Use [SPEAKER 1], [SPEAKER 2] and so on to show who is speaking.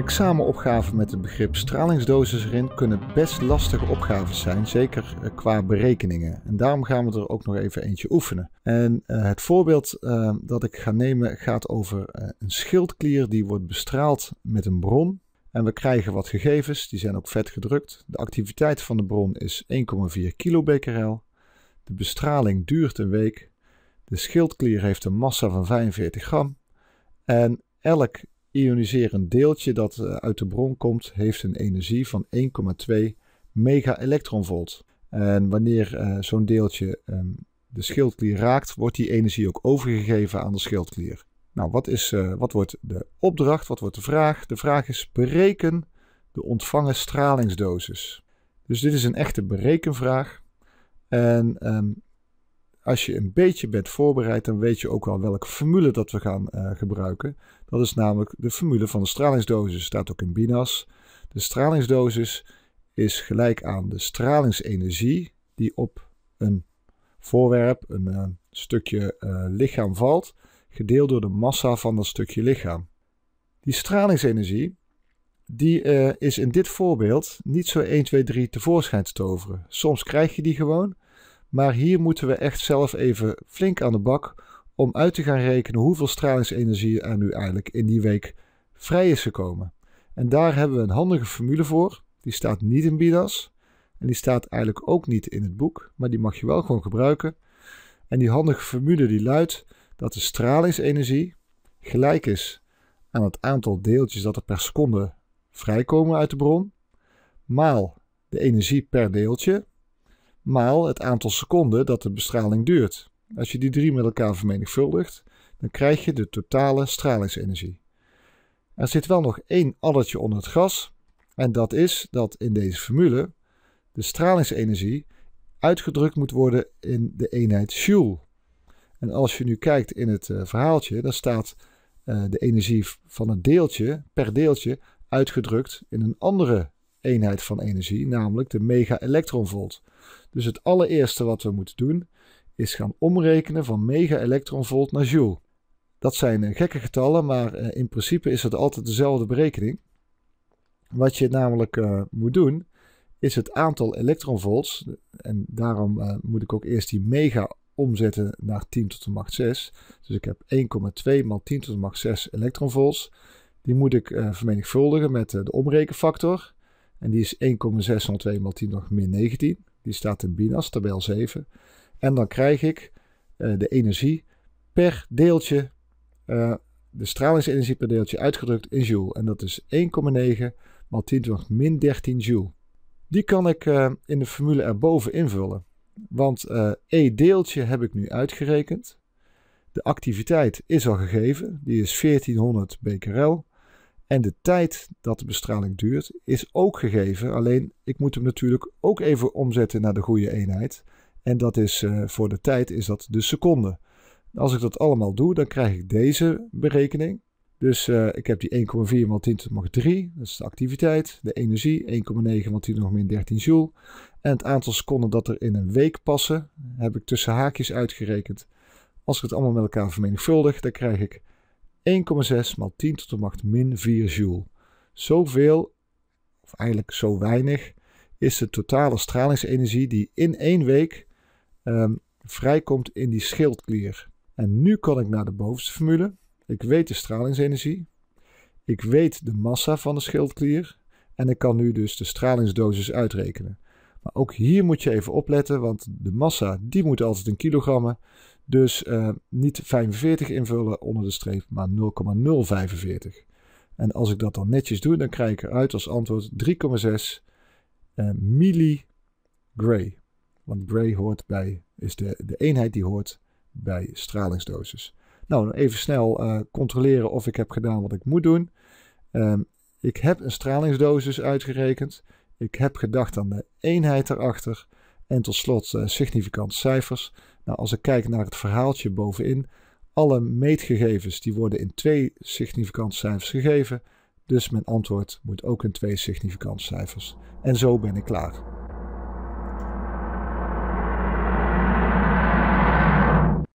[SPEAKER 1] Examenopgaven met het begrip stralingsdosis erin kunnen best lastige opgaves zijn, zeker eh, qua berekeningen. En daarom gaan we er ook nog even eentje oefenen. En eh, het voorbeeld eh, dat ik ga nemen gaat over een schildklier die wordt bestraald met een bron. En we krijgen wat gegevens, die zijn ook vet gedrukt. De activiteit van de bron is 1,4 kilobecquerel. De bestraling duurt een week. De schildklier heeft een massa van 45 gram. En elk ioniserend deeltje dat eh, uit de bron komt, heeft een energie van 1,2 mega-elektronvolt. En wanneer eh, zo'n deeltje ehm, de schildklier raakt, wordt die energie ook overgegeven aan de schildklier. Nou, wat, is, eh, wat wordt de opdracht? Wat wordt de vraag? De vraag is: bereken de ontvangen stralingsdosis. Dus dit is een echte berekenvraag. En ehm, als je een beetje bent voorbereid, dan weet je ook wel welke formule dat we gaan eh, gebruiken. Dat is namelijk de formule van de stralingsdosis. Staat ook in BINAS. De stralingsdosis is gelijk aan de stralingsenergie die op een voorwerp, een eh, stukje eh, lichaam valt, gedeeld door de massa van dat stukje lichaam. Die stralingsenergie die is in dit voorbeeld niet zo 1, 2, 3 tevoorschijn te toveren. Soms krijg je die gewoon maar hier moeten we echt zelf even flink aan de bak om uit te gaan rekenen hoeveel stralingsenergie er nu eigenlijk in die week vrij is gekomen. En daar hebben we een handige formule voor. Die staat niet in BIDAS. En die staat eigenlijk ook niet in het boek, maar die mag je wel gewoon gebruiken. En die handige formule die luidt dat de stralingsenergie gelijk is aan het aantal deeltjes dat er per seconde vrijkomen uit de bron, maal de energie per deeltje, maal het aantal seconden dat de bestraling duurt. Als je die drie met elkaar vermenigvuldigt, dan krijg je de totale stralingsenergie. Er zit wel nog één addertje onder het gas, en dat is dat in deze formule de stralingsenergie uitgedrukt moet worden in de eenheid joule. En als je nu kijkt in het eh, verhaaltje, dan staat eh, de energie van een deeltje per deeltje uitgedrukt in een andere eenheid van energie, namelijk de mega-elektronvolt. Dus het allereerste wat we moeten doen is gaan omrekenen van mega-elektronvolt naar joule. Dat zijn eh, gekke getallen, maar eh, in principe is het altijd dezelfde berekening. Wat je namelijk eh, moet doen, is het aantal elektronvolts, en daarom moet ik ook eerst die mega omzetten naar 10 tot de macht 6. Dus ik heb 1,2 maal 10 tot de macht 6 elektronvolts. Die moet ik vermenigvuldigen met de omrekenfactor. En die is 1,602 maal 10 nog min 19. Die staat in Binas, tabel 7. En dan krijg ik eh, de energie per deeltje, eh, de stralingsenergie per deeltje uitgedrukt in joule. En dat is 1,9 maal 10 tot min 13 joule. Die kan ik eh, in de formule erboven invullen. Want E deeltje heb ik nu uitgerekend. De activiteit is al gegeven. Die is 1400 becquerel. En de tijd dat de bestraling duurt is ook gegeven. Alleen ik moet hem natuurlijk ook even omzetten naar de goede eenheid. En dat is eh, voor de tijd is dat de seconde. Als ik dat allemaal doe, dan krijg ik deze berekening. Dus eh, ik heb die 1,4 x 10 tot macht 3, dat is de activiteit, de energie, 1,9 x 10 tot min 13 joule. En het aantal seconden dat er in een week passen, heb ik tussen haakjes uitgerekend. Als ik het allemaal met elkaar vermenigvuldig, dan krijg ik 1,6 maal 10 tot de macht min 4 joule. Zoveel, of eigenlijk zo weinig, is de totale stralingsenergie die in één week ehm, vrijkomt in die schildklier. En nu kan ik naar de bovenste formule. Ik weet de stralingsenergie. Ik weet de massa van de schildklier. En ik kan nu dus de stralingsdosis uitrekenen. Maar ook hier moet je even opletten, want de massa die moet altijd in kilogrammen. Dus eh, niet 45 invullen onder de streep, maar 0,045. En als ik dat dan netjes doe, dan krijg ik eruit als antwoord 3,6 uh, milligray. Want gray hoort bij, is de, de eenheid die hoort bij stralingsdosis. Nou, even snel eh, controleren of ik heb gedaan wat ik moet doen. Ehm, ik heb een stralingsdosis uitgerekend. Ik heb gedacht aan de eenheid erachter. En tot slot uh, eh, significante cijfers. Nou, als ik kijk naar het verhaaltje bovenin, alle meetgegevens die worden in twee cijfers gegeven. Dus mijn antwoord moet ook in twee cijfers. En zo ben ik klaar.